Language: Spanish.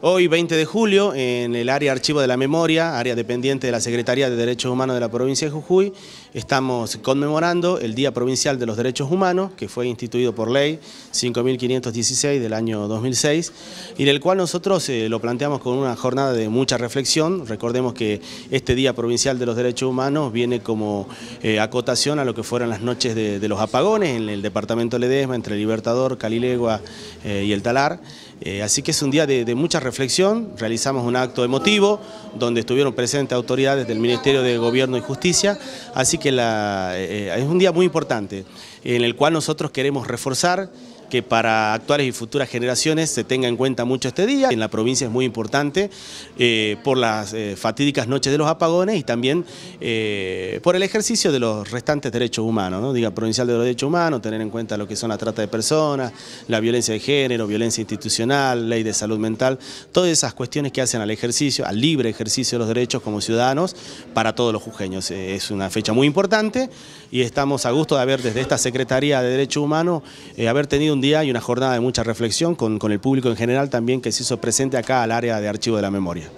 Hoy 20 de julio en el área Archivo de la Memoria, área dependiente de la Secretaría de Derechos Humanos de la provincia de Jujuy, estamos conmemorando el Día Provincial de los Derechos Humanos que fue instituido por ley 5.516 del año 2006 y el cual nosotros eh, lo planteamos con una jornada de mucha reflexión. Recordemos que este Día Provincial de los Derechos Humanos viene como eh, acotación a lo que fueron las noches de, los apagones en el departamento Ledesma entre Libertador, Calilegua eh, y El Talar eh, así que es un día de, mucha reflexión, realizamos un acto emotivo donde estuvieron presentes autoridades del Ministerio de Gobierno y Justicia, así que eh, eh, es un día muy importante en el cual nosotros queremos reforzar que para actuales y futuras generaciones se tenga en cuenta mucho este día. En la provincia es muy importante eh, por las eh, fatídicas noches de los apagones y también eh, por el ejercicio de los restantes derechos humanos, ¿no? diga provincial de los derechos humanos, tener en cuenta lo que son la trata de personas, la violencia de género, violencia institucional, ley de salud mental, todas esas cuestiones que hacen al ejercicio, al libre ejercicio de los derechos como ciudadanos para todos los jujeños. Es una fecha muy importante y estamos a gusto de haber desde esta Secretaría de Derechos Humanos haber tenido un día y una jornada de mucha reflexión con, con el público en general también que se hizo presente acá al área de archivo de la memoria.